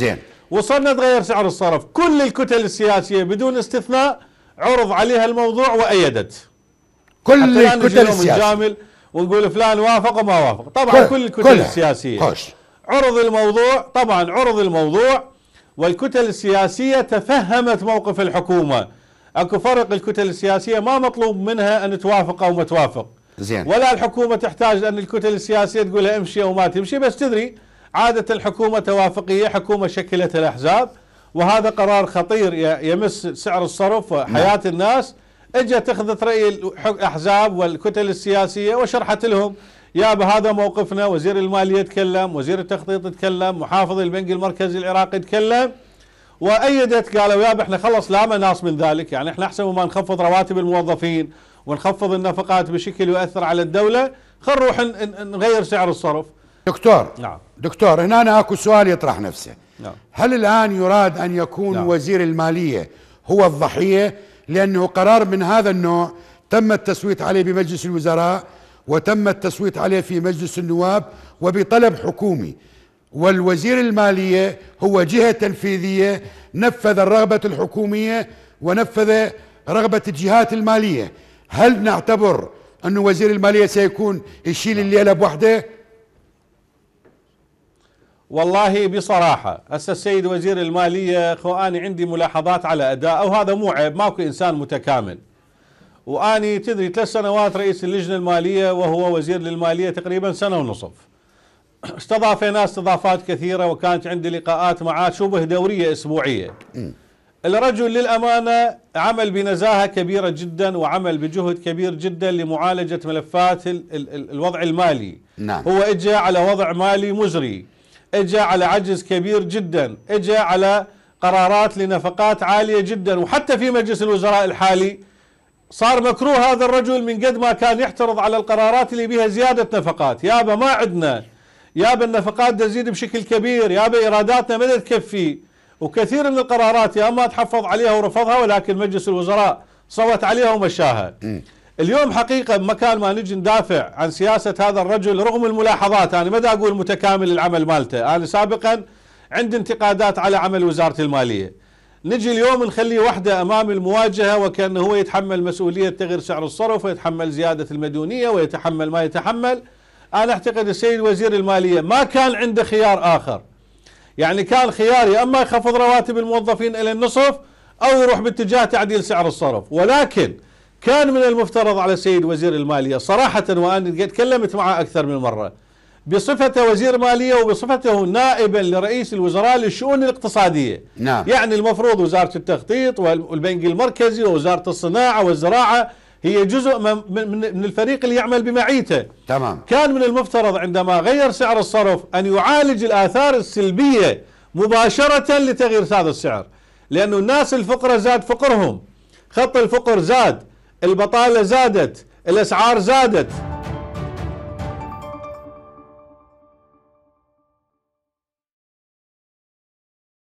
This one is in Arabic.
زين وصلنا تغير سعر الصرف كل الكتل السياسية بدون استثناء عرض عليها الموضوع وأيدت كل الكتل السياسية الجامل ونقول فلان وافق وما وافق طبعا كل, كل الكتل كلها. السياسية خوش. عرض الموضوع طبعا عرض الموضوع والكتل السياسية تفهمت موقف الحكومة اكو فرق الكتل السياسية ما مطلوب منها ان توافق او ما توافق زين. ولا الحكومة تحتاج ان الكتل السياسية تقول امشي او ما تمشي بس تدري عادة الحكومة توافقية حكومة شكلت الأحزاب وهذا قرار خطير يمس سعر الصرف وحياة نعم. الناس اجت اخذت رأي الأحزاب والكتل السياسية وشرحت لهم يا بهذا موقفنا وزير المالية تكلم وزير التخطيط تكلم محافظ البنك المركزي العراقي تكلم وأيدت قالوا يا احنا خلص لا مناص من ذلك يعني احنا أحسن ما نخفض رواتب الموظفين ونخفض النفقات بشكل يؤثر على الدولة خل نروح نغير سعر الصرف دكتور نعم دكتور هنا أنا أكو سؤال يطرح نفسه نعم. هل الآن يراد أن يكون نعم. وزير المالية هو الضحية لأنه قرار من هذا النوع تم التصويت عليه بمجلس الوزراء وتم التصويت عليه في مجلس النواب وبطلب حكومي والوزير المالية هو جهة تنفيذية نفذ الرغبة الحكومية ونفذ رغبة الجهات المالية هل نعتبر أن وزير المالية سيكون يشيل الليلة بوحده والله بصراحه هسه السيد وزير الماليه خواني عندي ملاحظات على اداء وهذا مو عيب ماكو انسان متكامل واني تدري ثلاث سنوات رئيس اللجنه الماليه وهو وزير للماليه تقريبا سنه ونصف استضافينا استضافات كثيره وكانت عندي لقاءات معاه شبه دوريه اسبوعيه الرجل للامانه عمل بنزاهه كبيره جدا وعمل بجهد كبير جدا لمعالجه ملفات الوضع المالي نعم. هو اجى على وضع مالي مزري اجى على عجز كبير جدا اجى على قرارات لنفقات عالية جدا وحتى في مجلس الوزراء الحالي صار مكروه هذا الرجل من قد ما كان يحترض على القرارات اللي بها زيادة نفقات يابا ما عندنا يابا النفقات تزيد بشكل كبير يابا إيراداتنا ما تكفي وكثير من القرارات يا اما تحفظ عليها ورفضها ولكن مجلس الوزراء صوت عليها ومشاها اليوم حقيقة مكان ما نجي ندافع عن سياسة هذا الرجل رغم الملاحظات أنا ما أقول متكامل العمل مالته أنا سابقا عندي انتقادات على عمل وزارة المالية نجي اليوم نخليه وحده امام المواجهه وكانه هو يتحمل مسؤوليه تغيير سعر الصرف ويتحمل زياده المديونيه ويتحمل ما يتحمل انا اعتقد السيد وزير الماليه ما كان عنده خيار اخر يعني كان خياري اما يخفض رواتب الموظفين الى النصف او يروح باتجاه تعديل سعر الصرف ولكن كان من المفترض على السيد وزير المالية صراحة وأنا تكلمت معه أكثر من مرة بصفته وزير مالية وبصفته نائبا لرئيس الوزراء للشؤون الاقتصادية نعم. يعني المفروض وزارة التخطيط والبنك المركزي ووزارة الصناعة والزراعة هي جزء من الفريق اللي يعمل بمعيته تمام. كان من المفترض عندما غير سعر الصرف أن يعالج الآثار السلبية مباشرة لتغيير هذا السعر لأن الناس الفقرة زاد فقرهم خط الفقر زاد البطالة زادت الأسعار زادت